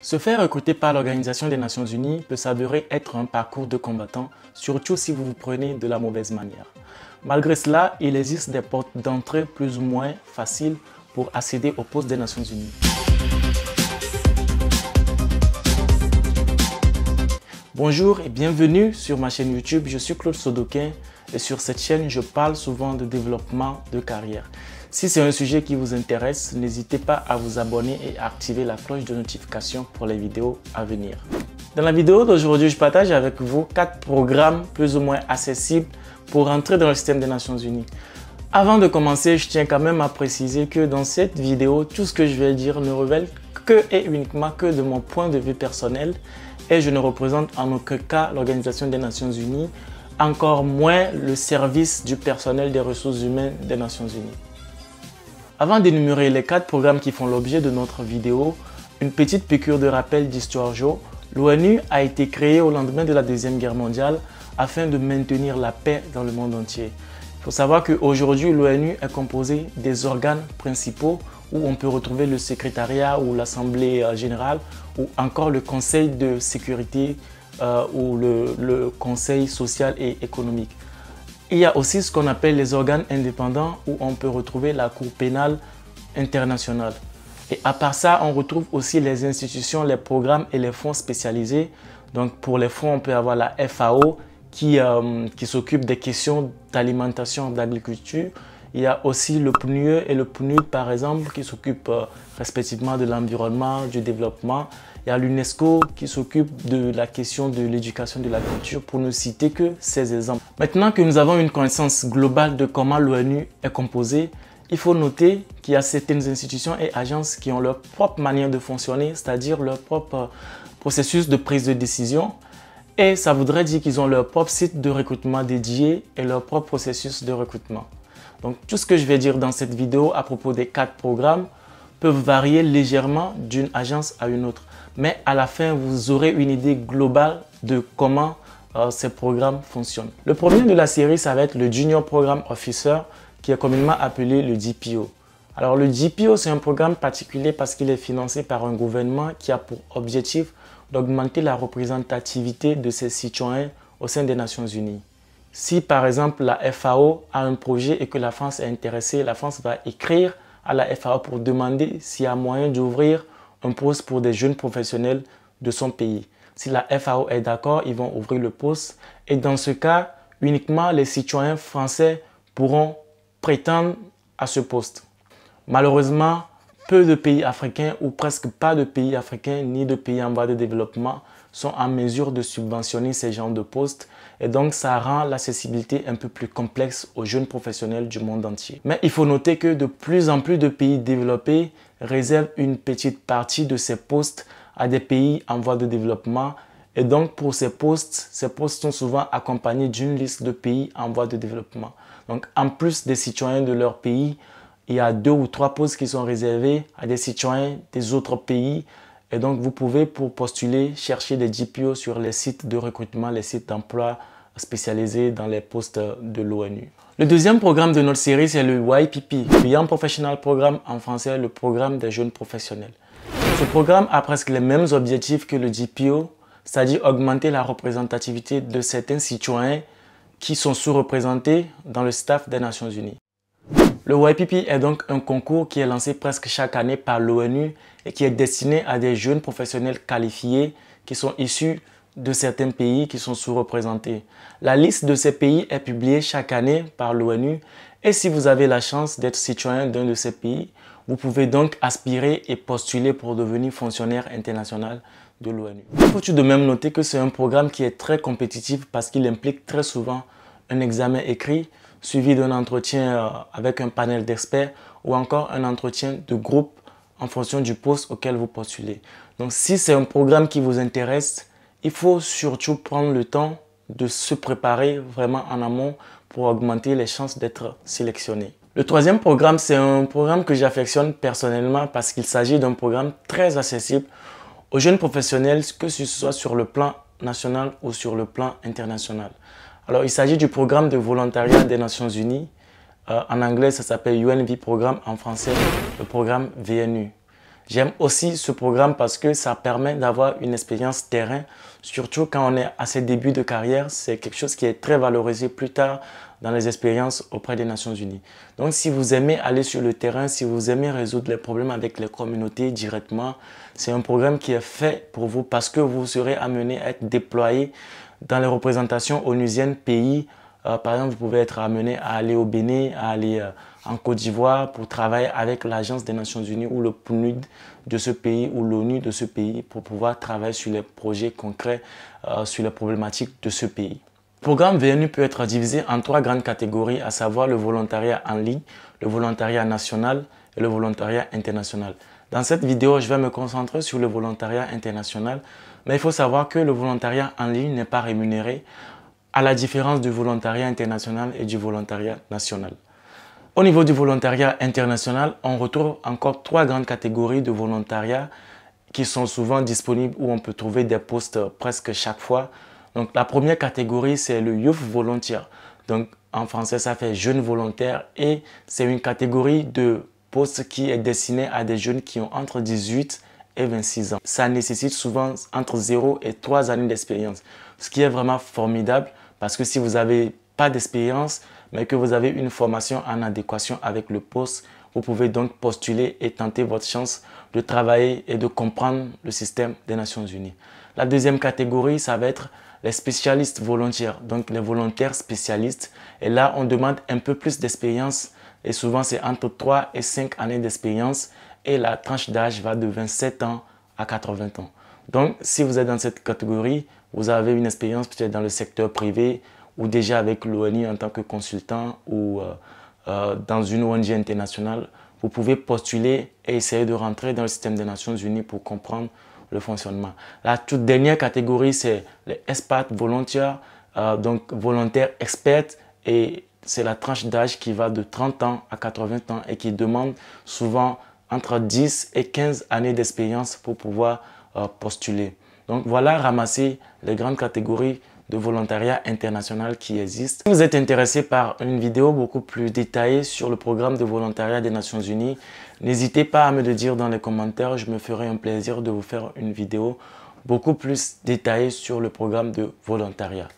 Se faire recruter par l'Organisation des Nations Unies peut s'avérer être un parcours de combattant, surtout si vous vous prenez de la mauvaise manière. Malgré cela, il existe des portes d'entrée plus ou moins faciles pour accéder au poste des Nations Unies. Bonjour et bienvenue sur ma chaîne YouTube, je suis Claude Sodokin et sur cette chaîne je parle souvent de développement de carrière. Si c'est un sujet qui vous intéresse, n'hésitez pas à vous abonner et à activer la cloche de notification pour les vidéos à venir. Dans la vidéo d'aujourd'hui, je partage avec vous quatre programmes plus ou moins accessibles pour entrer dans le système des Nations Unies. Avant de commencer, je tiens quand même à préciser que dans cette vidéo, tout ce que je vais dire ne révèle que et uniquement que de mon point de vue personnel et je ne représente en aucun cas l'Organisation des Nations Unies, encore moins le service du personnel des ressources humaines des Nations Unies. Avant d'énumérer les quatre programmes qui font l'objet de notre vidéo, une petite piqûre de rappel d'Histoire Joe, l'ONU a été créée au lendemain de la Deuxième Guerre mondiale afin de maintenir la paix dans le monde entier. Il faut savoir qu'aujourd'hui, l'ONU est composée des organes principaux où on peut retrouver le secrétariat ou l'Assemblée euh, générale ou encore le Conseil de sécurité euh, ou le Conseil social et économique. Il y a aussi ce qu'on appelle les organes indépendants où on peut retrouver la Cour pénale internationale. Et à part ça, on retrouve aussi les institutions, les programmes et les fonds spécialisés. Donc pour les fonds, on peut avoir la FAO qui, euh, qui s'occupe des questions d'alimentation, d'agriculture, il y a aussi le PNUE et le PNUD, e, par exemple, qui s'occupent euh, respectivement de l'environnement, du développement. Il y a l'UNESCO qui s'occupe de la question de l'éducation de la culture, pour ne citer que ces exemples. Maintenant que nous avons une connaissance globale de comment l'ONU est composée, il faut noter qu'il y a certaines institutions et agences qui ont leur propre manière de fonctionner, c'est-à-dire leur propre euh, processus de prise de décision. Et ça voudrait dire qu'ils ont leur propre site de recrutement dédié et leur propre processus de recrutement. Donc tout ce que je vais dire dans cette vidéo à propos des quatre programmes peuvent varier légèrement d'une agence à une autre. Mais à la fin, vous aurez une idée globale de comment euh, ces programmes fonctionnent. Le premier de la série, ça va être le Junior Program Officer, qui est communément appelé le DPO. Alors le DPO, c'est un programme particulier parce qu'il est financé par un gouvernement qui a pour objectif d'augmenter la représentativité de ses citoyens au sein des Nations Unies. Si par exemple la FAO a un projet et que la France est intéressée, la France va écrire à la FAO pour demander s'il y a moyen d'ouvrir un poste pour des jeunes professionnels de son pays. Si la FAO est d'accord, ils vont ouvrir le poste. Et dans ce cas, uniquement les citoyens français pourront prétendre à ce poste. Malheureusement, peu de pays africains ou presque pas de pays africains ni de pays en voie de développement sont en mesure de subventionner ces genres de postes et donc, ça rend l'accessibilité un peu plus complexe aux jeunes professionnels du monde entier. Mais il faut noter que de plus en plus de pays développés réservent une petite partie de ces postes à des pays en voie de développement. Et donc, pour ces postes, ces postes sont souvent accompagnés d'une liste de pays en voie de développement. Donc, en plus des citoyens de leur pays, il y a deux ou trois postes qui sont réservés à des citoyens des autres pays et donc, vous pouvez, pour postuler, chercher des GPO sur les sites de recrutement, les sites d'emploi spécialisés dans les postes de l'ONU. Le deuxième programme de notre série, c'est le YPP, Young Professional Programme, en français le programme des jeunes professionnels. Ce programme a presque les mêmes objectifs que le GPO, c'est-à-dire augmenter la représentativité de certains citoyens qui sont sous-représentés dans le staff des Nations Unies. Le YPP est donc un concours qui est lancé presque chaque année par l'ONU et qui est destiné à des jeunes professionnels qualifiés qui sont issus de certains pays qui sont sous-représentés. La liste de ces pays est publiée chaque année par l'ONU et si vous avez la chance d'être citoyen d'un de ces pays, vous pouvez donc aspirer et postuler pour devenir fonctionnaire international de l'ONU. Il faut de même noter que c'est un programme qui est très compétitif parce qu'il implique très souvent un examen écrit, suivi d'un entretien euh, avec un panel d'experts ou encore un entretien de groupe en fonction du poste auquel vous postulez. Donc si c'est un programme qui vous intéresse, il faut surtout prendre le temps de se préparer vraiment en amont pour augmenter les chances d'être sélectionné. Le troisième programme, c'est un programme que j'affectionne personnellement parce qu'il s'agit d'un programme très accessible aux jeunes professionnels, que ce soit sur le plan national ou sur le plan international. Alors, il s'agit du programme de volontariat des Nations Unies. Euh, en anglais, ça s'appelle UNV Programme. En français, le programme VNU. J'aime aussi ce programme parce que ça permet d'avoir une expérience terrain, surtout quand on est à ses débuts de carrière. C'est quelque chose qui est très valorisé plus tard dans les expériences auprès des Nations Unies. Donc si vous aimez aller sur le terrain, si vous aimez résoudre les problèmes avec les communautés directement, c'est un programme qui est fait pour vous parce que vous serez amené à être déployé dans les représentations onusiennes pays, euh, par exemple, vous pouvez être amené à aller au Bénin, à aller euh, en Côte d'Ivoire pour travailler avec l'Agence des Nations Unies ou le PNUD de ce pays ou l'ONU de ce pays pour pouvoir travailler sur les projets concrets, euh, sur les problématiques de ce pays. Le programme VNU peut être divisé en trois grandes catégories, à savoir le volontariat en ligne, le volontariat national et le volontariat international. Dans cette vidéo, je vais me concentrer sur le volontariat international mais il faut savoir que le volontariat en ligne n'est pas rémunéré, à la différence du volontariat international et du volontariat national. Au niveau du volontariat international, on retrouve encore trois grandes catégories de volontariat qui sont souvent disponibles où on peut trouver des postes presque chaque fois. Donc la première catégorie, c'est le Youth Volunteer. Donc en français, ça fait jeune volontaire et c'est une catégorie de postes qui est destinée à des jeunes qui ont entre 18 26 ans. Ça nécessite souvent entre 0 et 3 années d'expérience, ce qui est vraiment formidable parce que si vous n'avez pas d'expérience, mais que vous avez une formation en adéquation avec le poste, vous pouvez donc postuler et tenter votre chance de travailler et de comprendre le système des Nations Unies. La deuxième catégorie, ça va être les spécialistes volontaires, donc les volontaires spécialistes. Et là, on demande un peu plus d'expérience et souvent c'est entre 3 et 5 années d'expérience et la tranche d'âge va de 27 ans à 80 ans. Donc, si vous êtes dans cette catégorie, vous avez une expérience peut-être dans le secteur privé ou déjà avec l'ONU en tant que consultant ou euh, euh, dans une ONG internationale, vous pouvez postuler et essayer de rentrer dans le système des Nations Unies pour comprendre le fonctionnement. La toute dernière catégorie, c'est les expats volontaires, euh, donc volontaires experts, et c'est la tranche d'âge qui va de 30 ans à 80 ans et qui demande souvent entre 10 et 15 années d'expérience pour pouvoir euh, postuler. Donc voilà ramasser les grandes catégories de volontariat international qui existent. Si vous êtes intéressé par une vidéo beaucoup plus détaillée sur le programme de volontariat des Nations Unies, n'hésitez pas à me le dire dans les commentaires. Je me ferai un plaisir de vous faire une vidéo beaucoup plus détaillée sur le programme de volontariat.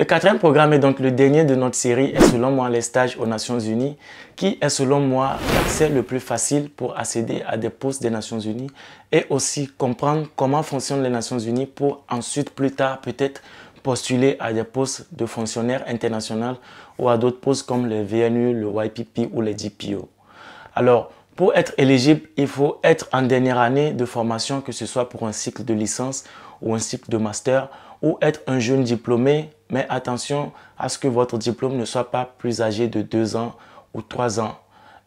Le quatrième programme est donc le dernier de notre série et selon moi les stages aux Nations Unies qui est selon moi l'accès le plus facile pour accéder à des postes des Nations Unies et aussi comprendre comment fonctionnent les Nations Unies pour ensuite plus tard peut-être postuler à des postes de fonctionnaires internationaux ou à d'autres postes comme les VNU, le YPP ou les DPO. Alors, pour être éligible, il faut être en dernière année de formation, que ce soit pour un cycle de licence ou un cycle de master ou être un jeune diplômé, mais attention à ce que votre diplôme ne soit pas plus âgé de 2 ans ou 3 ans.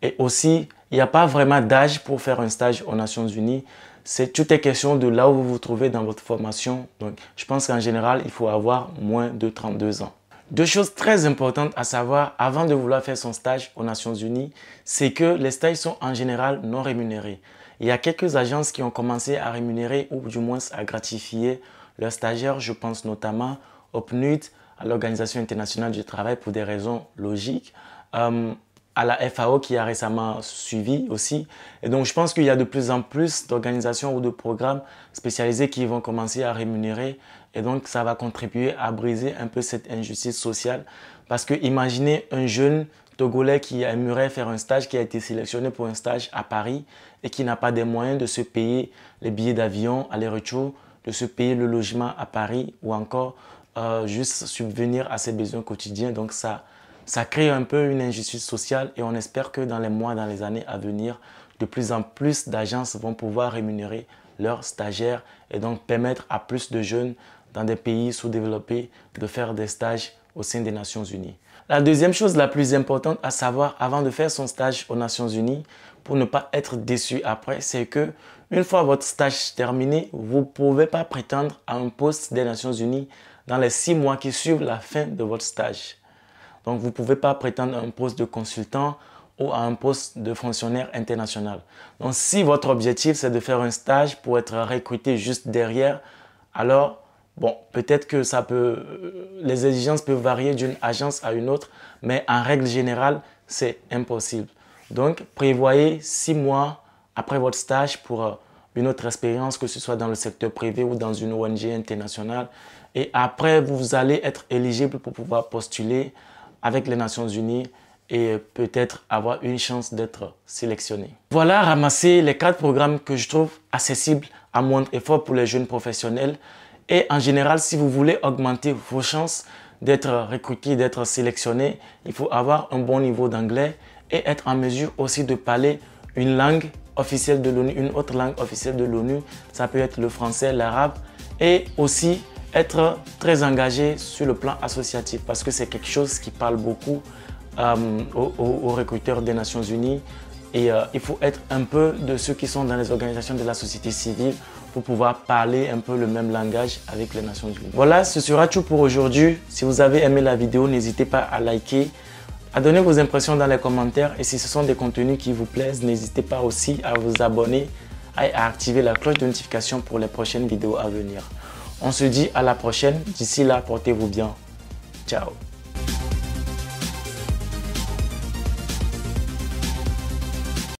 Et aussi, il n'y a pas vraiment d'âge pour faire un stage aux Nations Unies. C'est tout est question de là où vous vous trouvez dans votre formation. Donc, je pense qu'en général, il faut avoir moins de 32 ans. Deux choses très importantes à savoir avant de vouloir faire son stage aux Nations Unies, c'est que les stages sont en général non rémunérés. Il y a quelques agences qui ont commencé à rémunérer ou du moins à gratifier leurs stagiaires. Je pense notamment au PNUD, à l'Organisation internationale du travail pour des raisons logiques, euh, à la FAO qui a récemment suivi aussi. Et donc je pense qu'il y a de plus en plus d'organisations ou de programmes spécialisés qui vont commencer à rémunérer. Et donc ça va contribuer à briser un peu cette injustice sociale. Parce que imaginez un jeune Togolais qui aimerait faire un stage, qui a été sélectionné pour un stage à Paris et qui n'a pas des moyens de se payer les billets d'avion, aller-retour, de se payer le logement à Paris ou encore euh, juste subvenir à ses besoins quotidiens. Donc ça, ça crée un peu une injustice sociale et on espère que dans les mois, dans les années à venir, de plus en plus d'agences vont pouvoir rémunérer leurs stagiaires et donc permettre à plus de jeunes dans des pays sous-développés de faire des stages au sein des Nations Unies. La deuxième chose la plus importante à savoir avant de faire son stage aux Nations Unies, pour ne pas être déçu après, c'est que une fois votre stage terminé, vous ne pouvez pas prétendre à un poste des Nations Unies dans les six mois qui suivent la fin de votre stage. Donc vous ne pouvez pas prétendre à un poste de consultant ou à un poste de fonctionnaire international. Donc si votre objectif c'est de faire un stage pour être recruté juste derrière, alors bon, peut-être que ça peut euh, les exigences peuvent varier d'une agence à une autre, mais en règle générale, c'est impossible. Donc, prévoyez six mois après votre stage pour euh, une autre expérience, que ce soit dans le secteur privé ou dans une ONG internationale. Et après, vous allez être éligible pour pouvoir postuler avec les Nations Unies et peut-être avoir une chance d'être sélectionné. Voilà, ramasser les quatre programmes que je trouve accessibles à moindre effort pour les jeunes professionnels. Et en général, si vous voulez augmenter vos chances d'être recruté, d'être sélectionné, il faut avoir un bon niveau d'anglais, et être en mesure aussi de parler une langue officielle de l'ONU, une autre langue officielle de l'ONU. Ça peut être le français, l'arabe et aussi être très engagé sur le plan associatif parce que c'est quelque chose qui parle beaucoup euh, aux, recruteurs des Nations Unies. Et euh, il faut être un peu de ceux qui sont dans les organisations de la société civile pour pouvoir parler un peu le même langage avec les Nations Unies. Voilà, ce sera tout pour aujourd'hui. Si vous avez aimé la vidéo, n'hésitez pas à liker, à donner vos impressions dans les commentaires et si ce sont des contenus qui vous plaisent, n'hésitez pas aussi à vous abonner et à activer la cloche de notification pour les prochaines vidéos à venir. On se dit à la prochaine. D'ici là, portez-vous bien. Ciao